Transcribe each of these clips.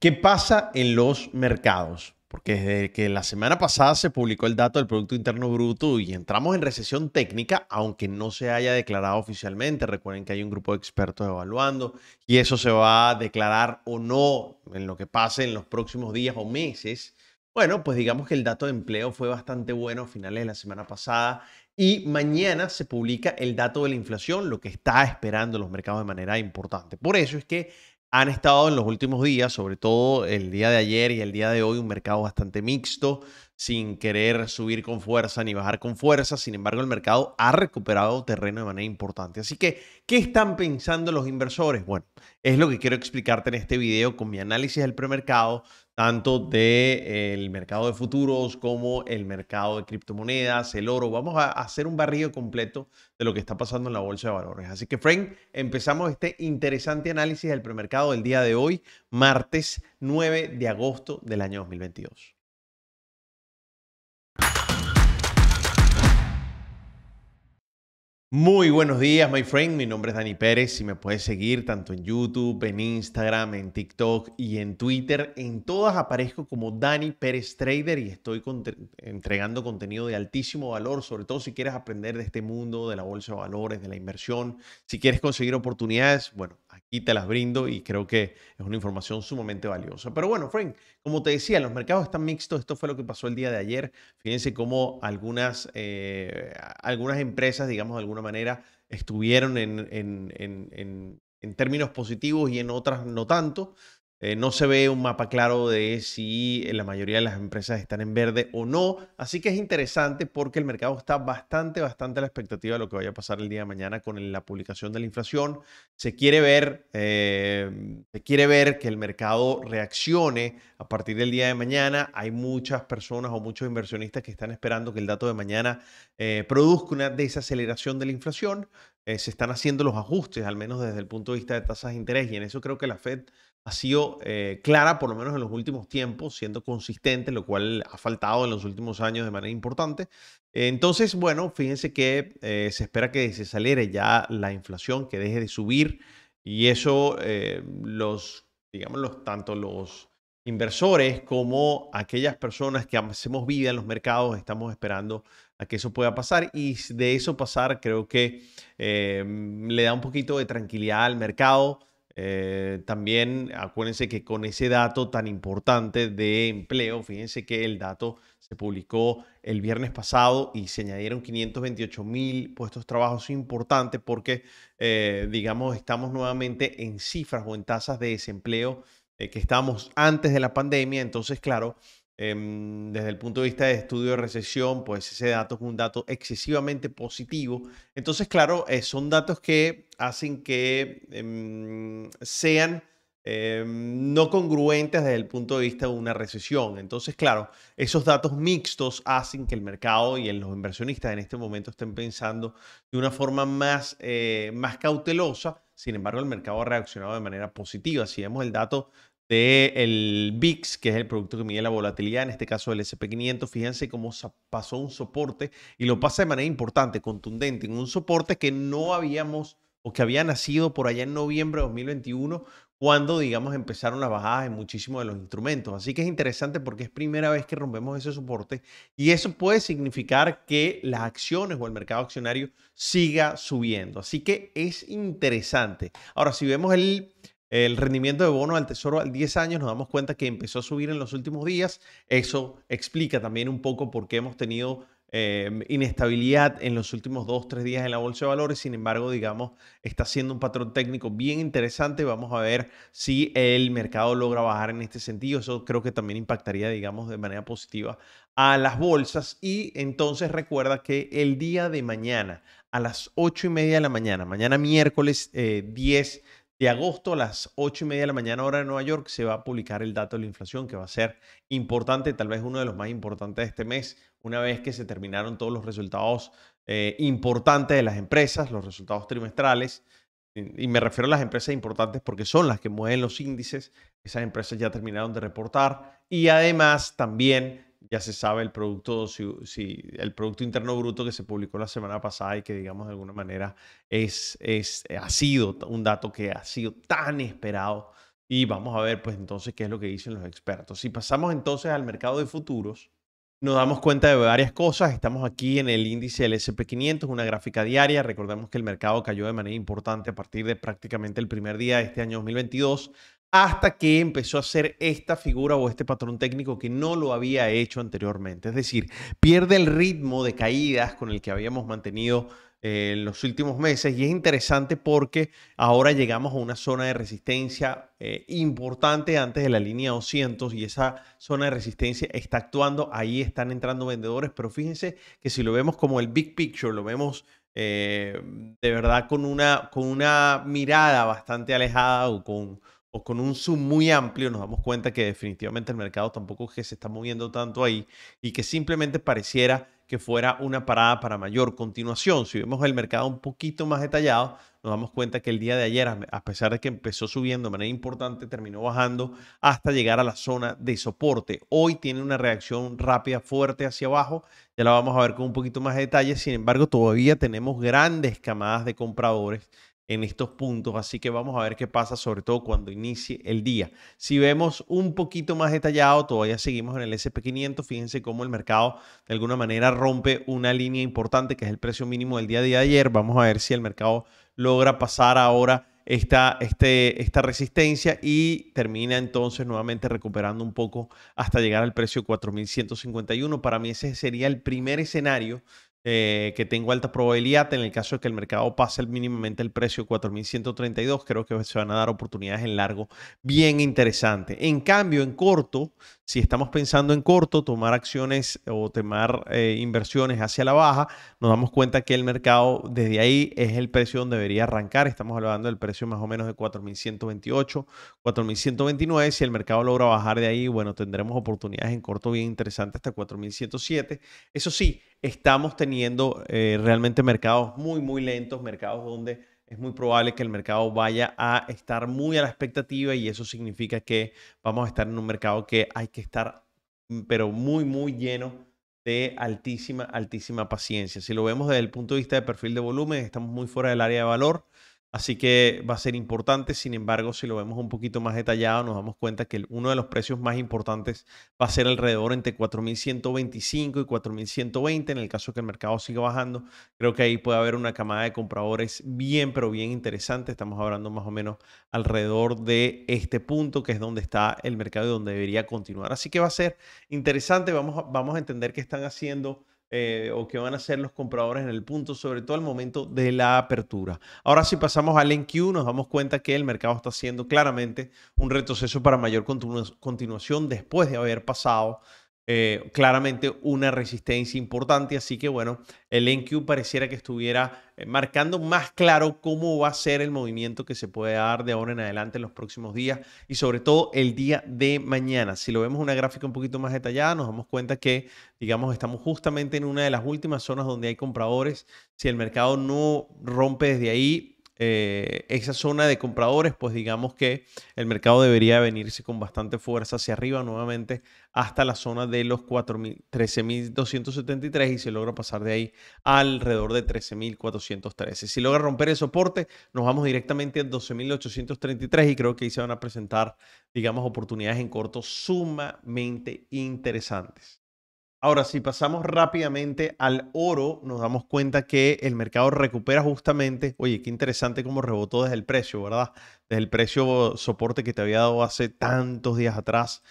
¿Qué pasa en los mercados? Porque desde que la semana pasada se publicó el dato del Producto Interno Bruto y entramos en recesión técnica, aunque no se haya declarado oficialmente. Recuerden que hay un grupo de expertos evaluando y eso se va a declarar o no en lo que pase en los próximos días o meses. Bueno, pues digamos que el dato de empleo fue bastante bueno a finales de la semana pasada y mañana se publica el dato de la inflación, lo que está esperando los mercados de manera importante. Por eso es que han estado en los últimos días, sobre todo el día de ayer y el día de hoy, un mercado bastante mixto, sin querer subir con fuerza ni bajar con fuerza. Sin embargo, el mercado ha recuperado terreno de manera importante. Así que, ¿qué están pensando los inversores? Bueno, es lo que quiero explicarte en este video con mi análisis del premercado, tanto del mercado de futuros como el mercado de criptomonedas, el oro. Vamos a hacer un barrido completo de lo que está pasando en la bolsa de valores. Así que, Frank, empezamos este interesante análisis del premercado del día de hoy, martes 9 de agosto del año 2022. Muy buenos días, my friend. Mi nombre es Dani Pérez Si me puedes seguir tanto en YouTube, en Instagram, en TikTok y en Twitter. En todas aparezco como Dani Pérez Trader y estoy entregando contenido de altísimo valor, sobre todo si quieres aprender de este mundo, de la bolsa de valores, de la inversión. Si quieres conseguir oportunidades, bueno, aquí te las brindo y creo que es una información sumamente valiosa. Pero bueno, Frank, como te decía, los mercados están mixtos. Esto fue lo que pasó el día de ayer. Fíjense cómo algunas, eh, algunas empresas, digamos de alguna manera, estuvieron en, en, en, en términos positivos y en otras no tanto. Eh, no se ve un mapa claro de si eh, la mayoría de las empresas están en verde o no. Así que es interesante porque el mercado está bastante, bastante a la expectativa de lo que vaya a pasar el día de mañana con la publicación de la inflación. Se quiere ver, eh, quiere ver que el mercado reaccione a partir del día de mañana. Hay muchas personas o muchos inversionistas que están esperando que el dato de mañana produzca una desaceleración de la inflación. se están haciendo los ajustes, al menos desde el punto de vista de tasas de interés. Y en eso creo que la Fed ha sido eh, clara, por lo menos en los últimos tiempos, siendo consistente, lo cual ha faltado en los últimos años de manera importante. Entonces, bueno, fíjense que eh, se espera que se acelere ya la inflación, que deje de subir y eso eh, los, digamos, tanto los inversores como aquellas personas que hacemos vida en los mercados, estamos esperando a que eso pueda pasar y de eso pasar creo que le da un poquito de tranquilidad al mercado eh, también acuérdense que con ese dato tan importante de empleo, fíjense que el dato se publicó el viernes pasado y se añadieron 528 mil puestos de trabajo. es importante porque, eh, digamos, estamos nuevamente en cifras o en tasas de desempleo eh, que estábamos antes de la pandemia. Entonces, claro, Em, desde el punto de vista de estudio de recesión, pues ese dato es un dato excesivamente positivo. Entonces, claro, eh, son datos que hacen que em, sean em, no congruentes desde el punto de vista de una recesión. Entonces, claro, esos datos mixtos hacen que el mercado y los inversionistas en este momento estén pensando de una forma más, eh, más cautelosa. Sin embargo, el mercado ha reaccionado de manera positiva. Si vemos el dato del de VIX, que es el producto que mide la volatilidad, en este caso el SP500. Fíjense cómo pasó un soporte y lo pasa de manera importante, contundente, en un soporte que no habíamos o que había nacido por allá en noviembre de 2021, cuando, digamos, empezaron las bajadas en muchísimos de los instrumentos. Así que es interesante porque es primera vez que rompemos ese soporte y eso puede significar que las acciones o el mercado accionario siga subiendo. Así que es interesante. Ahora, si vemos el, el rendimiento de bono al tesoro al 10 años nos damos cuenta que empezó a subir en los últimos días. Eso explica también un poco por qué hemos tenido eh, inestabilidad en los últimos dos, tres días en la bolsa de valores. Sin embargo, digamos, está siendo un patrón técnico bien interesante. Vamos a ver si el mercado logra bajar en este sentido. Eso creo que también impactaría, digamos, de manera positiva a las bolsas. Y entonces recuerda que el día de mañana, a las 8 y media de la mañana, mañana miércoles eh, 10 de agosto a las 8 y media de la mañana hora de Nueva York se va a publicar el dato de la inflación que va a ser importante, tal vez uno de los más importantes de este mes, una vez que se terminaron todos los resultados eh, importantes de las empresas, los resultados trimestrales. Y me refiero a las empresas importantes porque son las que mueven los índices. Esas empresas ya terminaron de reportar. Y además también ya se sabe el producto, si, el Producto Interno Bruto que se publicó la semana pasada y que digamos de alguna manera es, ha sido un dato que ha sido tan esperado. Y vamos a ver pues entonces qué es lo que dicen los expertos. Si pasamos entonces al mercado de futuros, nos damos cuenta de varias cosas. Estamos aquí en el índice del SP500, una gráfica diaria. Recordemos que el mercado cayó de manera importante a partir de prácticamente el primer día de este año 2022 hasta que empezó a hacer esta figura o este patrón técnico que no lo había hecho anteriormente. Es decir, pierde el ritmo de caídas con el que habíamos mantenido eh, en los últimos meses y es interesante porque ahora llegamos a una zona de resistencia eh, importante antes de la línea 200 y esa zona de resistencia está actuando, ahí están entrando vendedores, pero fíjense que si lo vemos como el big picture, lo vemos eh, de verdad con una, con una mirada bastante alejada o con o con un zoom muy amplio nos damos cuenta que definitivamente el mercado tampoco que se está moviendo tanto ahí y que simplemente pareciera que fuera una parada para mayor continuación. Si vemos el mercado un poquito más detallado, nos damos cuenta que el día de ayer, a pesar de que empezó subiendo de manera importante, terminó bajando hasta llegar a la zona de soporte. Hoy tiene una reacción rápida, fuerte hacia abajo. Ya la vamos a ver con un poquito más de detalle. Sin embargo, todavía tenemos grandes camadas de compradores en estos puntos, así que vamos a ver qué pasa, sobre todo cuando inicie el día. Si vemos un poquito más detallado, todavía seguimos en el SP500, fíjense cómo el mercado de alguna manera rompe una línea importante que es el precio mínimo del día de ayer. Vamos a ver si el mercado logra pasar ahora esta, este, esta resistencia y termina entonces nuevamente recuperando un poco hasta llegar al precio 4.151. Para mí ese sería el primer escenario eh, que tengo alta probabilidad. En el caso de que el mercado pase mínimamente el precio 4.132, creo que se van a dar oportunidades en largo bien interesante. En cambio, en corto, si estamos pensando en corto, tomar acciones o tomar eh, inversiones hacia la baja, nos damos cuenta que el mercado desde ahí es el precio donde debería arrancar. Estamos hablando del precio más o menos de 4.128, 4.129. Si el mercado logra bajar de ahí, bueno, tendremos oportunidades en corto bien interesantes hasta 4.107. Eso sí, estamos teniendo eh, realmente mercados muy, muy lentos, mercados donde es muy probable que el mercado vaya a estar muy a la expectativa y eso significa que vamos a estar en un mercado que hay que estar, mm, pero muy, muy lleno de altísima, altísima paciencia. Si lo vemos desde el punto de vista de perfil de volumen, estamos muy fuera del área de valor. Así que va a ser importante, sin embargo, si lo vemos un poquito más detallado, nos damos cuenta que uno de los precios más importantes va a ser alrededor entre 4.125 y 4.120, en el caso que el mercado siga bajando. Creo que ahí puede haber una camada de compradores bien, pero bien interesante. Estamos hablando más o menos alrededor de este punto, que es donde está el mercado y donde debería continuar. Así que va a ser interesante, vamos, vamos a entender qué están haciendo eh, o que van a ser los compradores en el punto, sobre todo al momento de la apertura. Ahora si pasamos al NQ, nos damos cuenta que el mercado está haciendo claramente un retroceso para mayor continuación después de haber pasado eh, claramente una resistencia importante. Así que bueno, el NQ pareciera que estuviera eh, marcando más claro cómo va a ser el movimiento que se puede dar de ahora en adelante en los próximos días y sobre todo el día de mañana. Si lo vemos una gráfica un poquito más detallada, nos damos cuenta que, digamos, estamos justamente en una de las últimas zonas donde hay compradores. Si el mercado no rompe desde ahí, eh, esa zona de compradores, pues digamos que el mercado debería venirse con bastante fuerza hacia arriba nuevamente hasta la zona de los 13.273 y se logra pasar de ahí alrededor de 13.413. Si logra romper el soporte, nos vamos directamente a 12.833 y creo que ahí se van a presentar, digamos, oportunidades en corto sumamente interesantes. Ahora, si pasamos rápidamente al oro, nos damos cuenta que el mercado recupera justamente, oye, qué interesante cómo rebotó desde el precio, ¿verdad? Desde el precio soporte que te había dado hace tantos días atrás,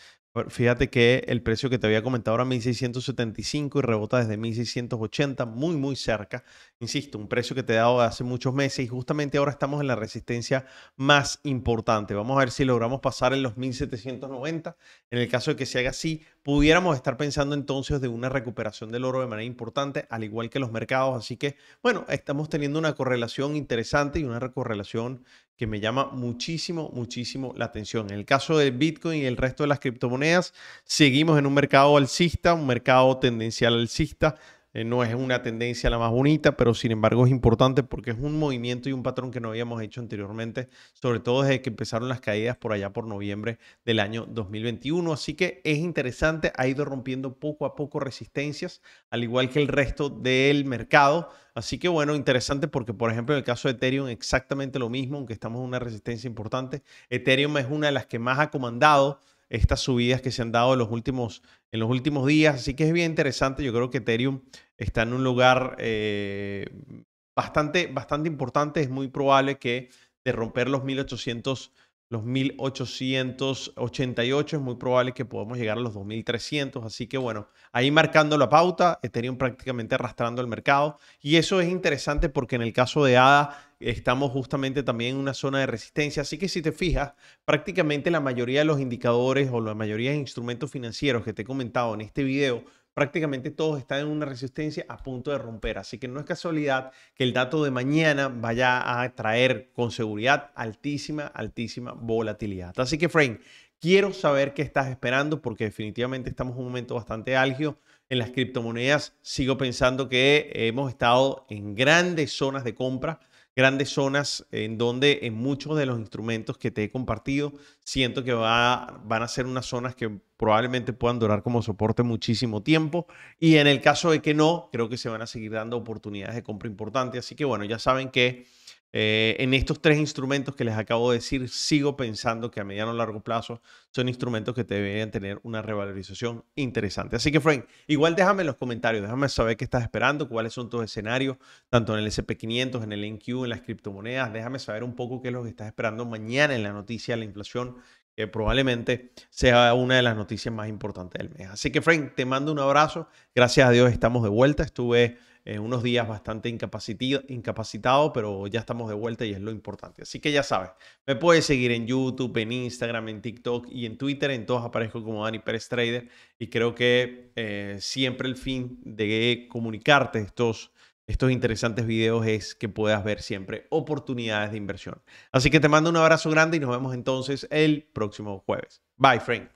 Fíjate que el precio que te había comentado era 1675 y rebota desde 1680, muy muy cerca. Insisto, un precio que te he dado hace muchos meses y justamente ahora estamos en la resistencia más importante. Vamos a ver si logramos pasar en los 1790. En el caso de que se haga así, pudiéramos estar pensando entonces de una recuperación del oro de manera importante, al igual que los mercados. Así que, bueno, estamos teniendo una correlación interesante y una correlación que me llama muchísimo, muchísimo la atención. En el caso del Bitcoin y el resto de las criptomonedas, seguimos en un mercado alcista, un mercado tendencial alcista, eh, no es una tendencia la más bonita, pero sin embargo es importante porque es un movimiento y un patrón que no habíamos hecho anteriormente, sobre todo desde que empezaron las caídas por allá por noviembre del año 2021. Así que es interesante, ha ido rompiendo poco a poco resistencias, al igual que el resto del mercado. Así que bueno, interesante porque por ejemplo en el caso de Ethereum exactamente lo mismo, aunque estamos en una resistencia importante. Ethereum es una de las que más ha comandado estas subidas que se han dado en los últimos, en los últimos días. Así que es bien interesante. Yo creo que Ethereum está en un lugar eh, bastante, bastante importante. Es muy probable que de romper los 1800 los 1888, es muy probable que podamos llegar a los 2300, así que bueno, ahí marcando la pauta, Ethereum prácticamente arrastrando el mercado y eso es interesante porque en el caso de ADA estamos justamente también en una zona de resistencia, así que si te fijas, prácticamente la mayoría de los indicadores o la mayoría de instrumentos financieros que te he comentado en este video prácticamente todos están en una resistencia a punto de romper. Así que no es casualidad que el dato de mañana vaya a traer con seguridad altísima, altísima volatilidad. Así que, Frank, quiero saber qué estás esperando porque definitivamente estamos en un momento bastante álgido en las criptomonedas. Sigo pensando que hemos estado en grandes zonas de compra grandes zonas en donde en muchos de los instrumentos que te he compartido siento que va, van a ser unas zonas que probablemente puedan durar como soporte muchísimo tiempo y en el caso de que no, creo que se van a seguir dando oportunidades de compra importante. Así que bueno, ya saben que eh, en estos tres instrumentos que les acabo de decir, sigo pensando que a mediano o largo plazo son instrumentos que deberían tener una revalorización interesante. Así que, Frank, igual déjame en los comentarios, déjame saber qué estás esperando, cuáles son tus escenarios, tanto en el SP500, en el NQ, en las criptomonedas. Déjame saber un poco qué es lo que estás esperando mañana en la noticia de la inflación, que probablemente sea una de las noticias más importantes del mes. Así que, Frank, te mando un abrazo. Gracias a Dios estamos de vuelta. Estuve eh, unos días bastante incapacitado, pero ya estamos de vuelta y es lo importante. Así que ya sabes, me puedes seguir en YouTube, en Instagram, en TikTok y en Twitter, en todos aparezco como Dani Pérez Trader y creo que eh, siempre el fin de comunicarte estos estos interesantes videos es que puedas ver siempre oportunidades de inversión. Así que te mando un abrazo grande y nos vemos entonces el próximo jueves. Bye, friend.